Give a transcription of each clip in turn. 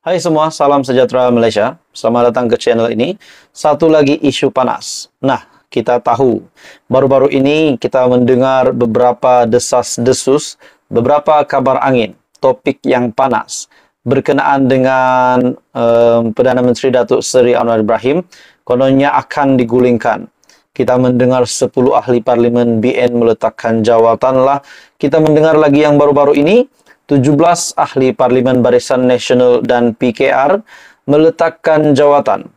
Hai semua, salam sejahtera Malaysia. Selamat datang ke channel ini. Satu lagi isu panas. Nah, kita tahu. Baru-baru ini kita mendengar beberapa desas-desus, beberapa kabar angin, topik yang panas berkenaan dengan um, Perdana Menteri Datuk Seri Anwar Ibrahim kononnya akan digulingkan. Kita mendengar 10 ahli parlimen BN meletakkan jawatan lah. Kita mendengar lagi yang baru-baru ini 17 ahli parlimen Barisan Nasional dan PKR meletakkan jawatan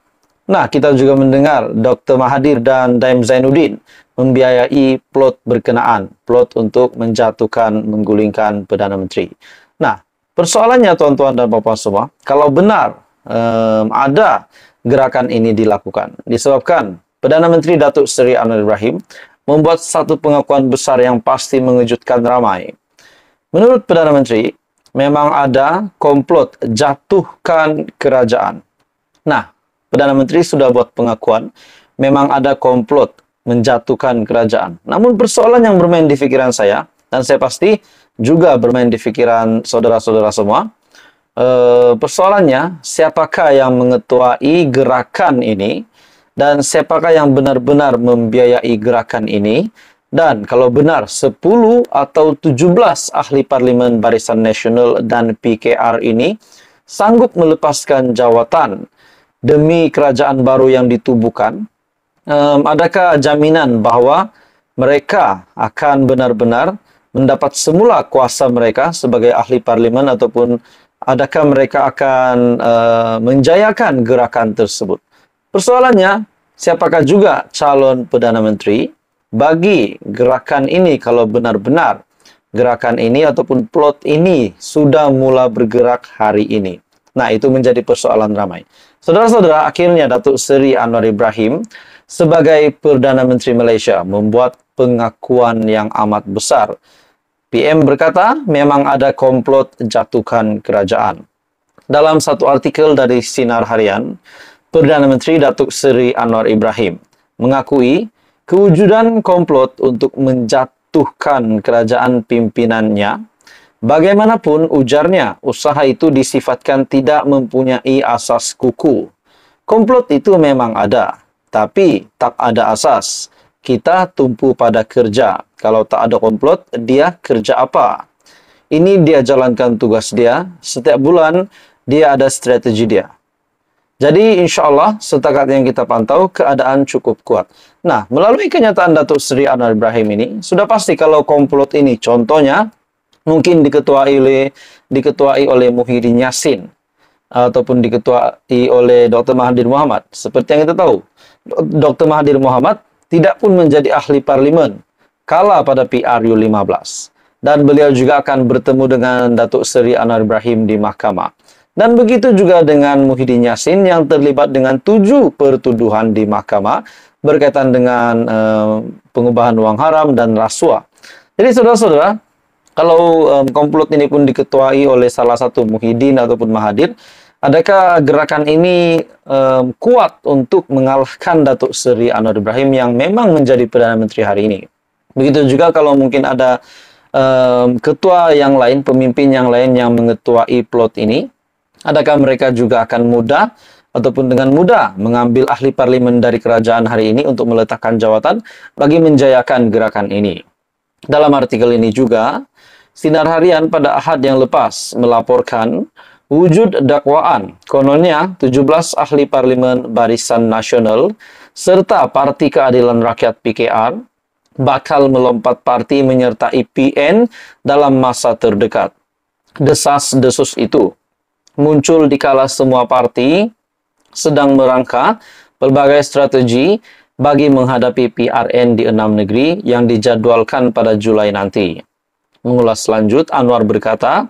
Nah, kita juga mendengar Dr. Mahadir dan Daim Zainuddin membiayai plot berkenaan, plot untuk menjatuhkan, menggulingkan Perdana Menteri. Nah, persoalannya tuan-tuan dan bapak semua, kalau benar um, ada gerakan ini dilakukan, disebabkan Perdana Menteri Datuk Seri Anwar Ibrahim membuat satu pengakuan besar yang pasti mengejutkan ramai. Menurut Perdana Menteri, memang ada komplot jatuhkan kerajaan. Nah, Perdana Menteri sudah buat pengakuan, memang ada komplot menjatuhkan kerajaan. Namun persoalan yang bermain di pikiran saya, dan saya pasti juga bermain di pikiran saudara-saudara semua, eh, persoalannya siapakah yang mengetuai gerakan ini, dan siapakah yang benar-benar membiayai gerakan ini, dan kalau benar 10 atau 17 ahli Parlimen Barisan Nasional dan PKR ini sanggup melepaskan jawatan demi kerajaan baru yang ditubuhkan, um, adakah jaminan bahwa mereka akan benar-benar mendapat semula kuasa mereka sebagai ahli parlimen ataupun adakah mereka akan uh, menjayakan gerakan tersebut? Persoalannya, siapakah juga calon perdana menteri bagi gerakan ini kalau benar-benar gerakan ini ataupun plot ini sudah mula bergerak hari ini. Nah, itu menjadi persoalan ramai. Saudara-saudara, akhirnya Datuk Seri Anwar Ibrahim sebagai Perdana Menteri Malaysia membuat pengakuan yang amat besar. PM berkata, memang ada komplot jatuhkan kerajaan. Dalam satu artikel dari Sinar Harian, Perdana Menteri Datuk Seri Anwar Ibrahim mengakui kewujudan komplot untuk menjatuhkan kerajaan pimpinannya Bagaimanapun ujarnya, usaha itu disifatkan tidak mempunyai asas kuku. Komplot itu memang ada, tapi tak ada asas. Kita tumpu pada kerja. Kalau tak ada komplot, dia kerja apa? Ini dia jalankan tugas dia. Setiap bulan, dia ada strategi dia. Jadi insya Allah setakat yang kita pantau keadaan cukup kuat. Nah melalui kenyataan Datuk Sri Anwar Ibrahim ini sudah pasti kalau komplot ini contohnya mungkin diketuai oleh diketuai oleh Muhyiddin Yassin ataupun diketuai oleh Dr. Mahathir Muhammad. Seperti yang kita tahu, Dr. Mahathir Muhammad tidak pun menjadi ahli parlimen kala pada PRU 15 dan beliau juga akan bertemu dengan Datuk Seri Anwar Ibrahim di mahkamah. Dan begitu juga dengan Muhyiddin Yassin yang terlibat dengan tujuh pertuduhan di mahkamah berkaitan dengan eh, pengubahan uang haram dan rasuah. Jadi saudara-saudara, kalau um, komplot ini pun diketuai oleh salah satu muhidin ataupun mahadir, adakah gerakan ini um, kuat untuk mengalahkan Datuk Seri Anwar Ibrahim yang memang menjadi Perdana Menteri hari ini? Begitu juga kalau mungkin ada um, ketua yang lain, pemimpin yang lain yang mengetuai plot ini, adakah mereka juga akan mudah ataupun dengan mudah mengambil ahli parlimen dari kerajaan hari ini untuk meletakkan jawatan bagi menjayakan gerakan ini. Dalam artikel ini juga, Sinar Harian pada Ahad yang lepas melaporkan wujud dakwaan kononnya 17 ahli Parlimen Barisan Nasional serta Parti Keadilan Rakyat PKR bakal melompat parti menyertai PN dalam masa terdekat. Desas-desus itu muncul di kala semua parti sedang merangka berbagai strategi bagi menghadapi PRN di enam negeri yang dijadwalkan pada Julai nanti. Mengulas lanjut, Anwar berkata,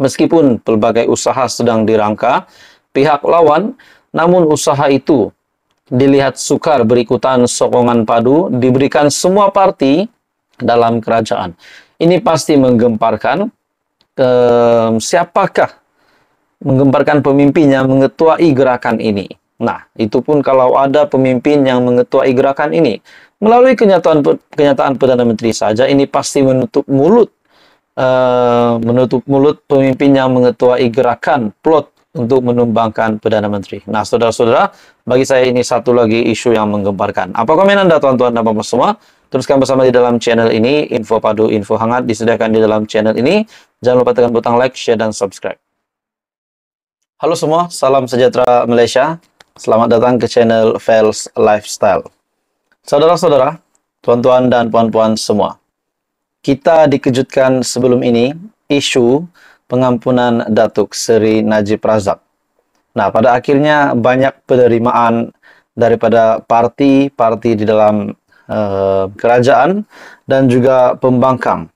meskipun pelbagai usaha sedang dirangka, pihak lawan, namun usaha itu dilihat sukar berikutan sokongan padu diberikan semua parti dalam kerajaan. Ini pasti menggemparkan ke ehm, siapakah menggemparkan pemimpin yang mengetuai gerakan ini. Nah, itu pun kalau ada pemimpin yang mengetuai gerakan ini. Melalui kenyataan kenyataan Perdana Menteri saja, ini pasti menutup mulut Eh, menutup mulut pemimpin yang mengetuai gerakan plot untuk menumbangkan Perdana Menteri. Nah, saudara-saudara, bagi saya ini satu lagi isu yang menggemparkan. Apa komen Anda, tuan-tuan dan bapak semua? Teruskan bersama di dalam channel ini, info padu, info hangat disediakan di dalam channel ini. Jangan lupa tekan butang like, share, dan subscribe. Halo semua, salam sejahtera Malaysia. Selamat datang ke channel Fels Lifestyle. Saudara-saudara, tuan-tuan dan puan-puan semua. Kita dikejutkan sebelum ini isu pengampunan Datuk Seri Najib Razak. Nah, pada akhirnya banyak penerimaan daripada parti-parti di dalam uh, kerajaan dan juga pembangkang.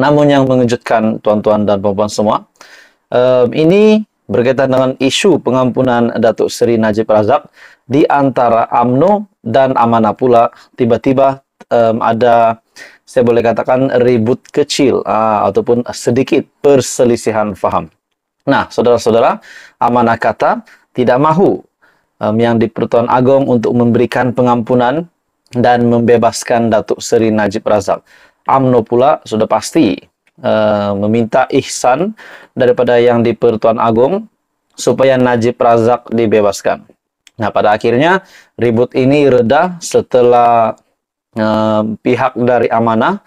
Namun yang mengejutkan tuan-tuan dan puan-puan semua, uh, ini berkaitan dengan isu pengampunan Datuk Seri Najib Razak di antara AMNO dan Amanah pula tiba-tiba um, ada saya boleh katakan ribut kecil uh, ataupun sedikit perselisihan faham. Nah, saudara-saudara, amanah kata tidak mahu um, yang di Pertuan Agong untuk memberikan pengampunan dan membebaskan Datuk Seri Najib Razak. AMNO pula sudah pasti uh, meminta ihsan daripada yang di Pertuan Agong supaya Najib Razak dibebaskan. Nah, pada akhirnya ribut ini reda setelah eh, pihak dari amanah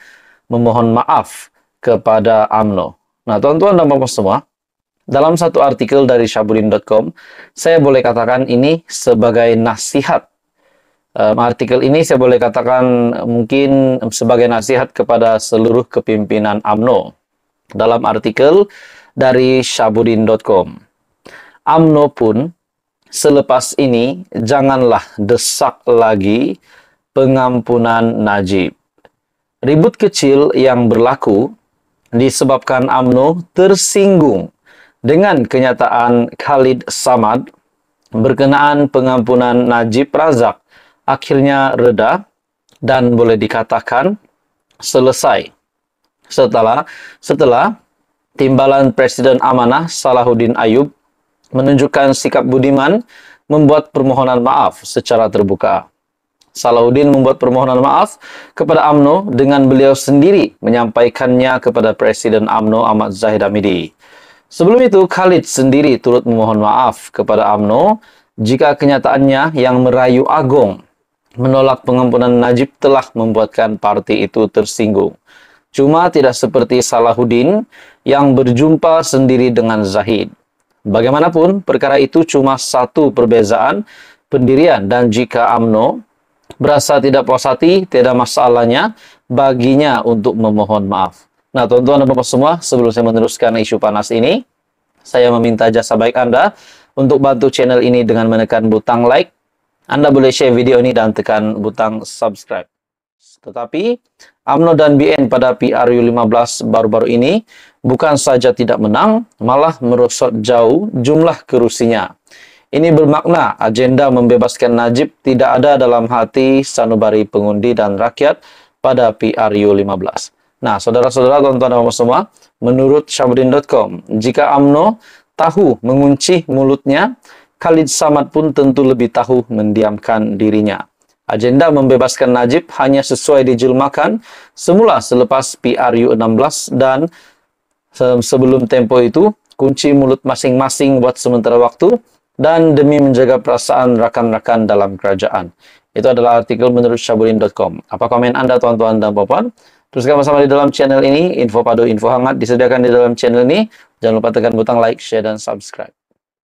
memohon maaf kepada AMNO. Nah, tuan-tuan dan bapak semua, dalam satu artikel dari syabudin.com, saya boleh katakan ini sebagai nasihat. Um, artikel ini saya boleh katakan mungkin sebagai nasihat kepada seluruh kepimpinan AMNO. Dalam artikel dari syabudin.com, AMNO pun selepas ini janganlah desak lagi pengampunan Najib. Ribut kecil yang berlaku disebabkan AMNO tersinggung dengan kenyataan Khalid Samad berkenaan pengampunan Najib Razak akhirnya reda dan boleh dikatakan selesai setelah setelah timbalan Presiden Amanah Salahuddin Ayub menunjukkan sikap budiman membuat permohonan maaf secara terbuka. Salahuddin membuat permohonan maaf kepada AMNO dengan beliau sendiri menyampaikannya kepada Presiden AMNO Ahmad Zahid Hamidi. Sebelum itu, Khalid sendiri turut memohon maaf kepada AMNO jika kenyataannya yang merayu Agong menolak pengampunan Najib telah membuatkan parti itu tersinggung. Cuma tidak seperti Salahuddin yang berjumpa sendiri dengan Zahid. Bagaimanapun, perkara itu cuma satu perbezaan pendirian dan jika AMNO Berasa tidak puas hati, tidak masalahnya baginya untuk memohon maaf. Nah, tuan-tuan dan bapak semua, sebelum saya meneruskan isu panas ini, saya meminta jasa baik Anda untuk bantu channel ini dengan menekan butang like. Anda boleh share video ini dan tekan butang subscribe. Tetapi, AMNO dan BN pada PRU15 baru-baru ini bukan saja tidak menang, malah merosot jauh jumlah kerusinya. Ini bermakna agenda membebaskan Najib tidak ada dalam hati sanubari pengundi dan rakyat pada PRU 15. Nah, saudara-saudara tonton -saudara, semua, menurut syabudin.com, jika AMNO tahu mengunci mulutnya, Khalid Samad pun tentu lebih tahu mendiamkan dirinya. Agenda membebaskan Najib hanya sesuai dijulmakan semula selepas PRU 16 dan sebelum tempo itu kunci mulut masing-masing buat sementara waktu dan demi menjaga perasaan rakan-rakan dalam kerajaan. Itu adalah artikel menurut syabulin.com. Apa komen Anda tuan-tuan dan puan? Teruskan bersama di dalam channel ini, info padu, info hangat disediakan di dalam channel ini. Jangan lupa tekan butang like, share, dan subscribe.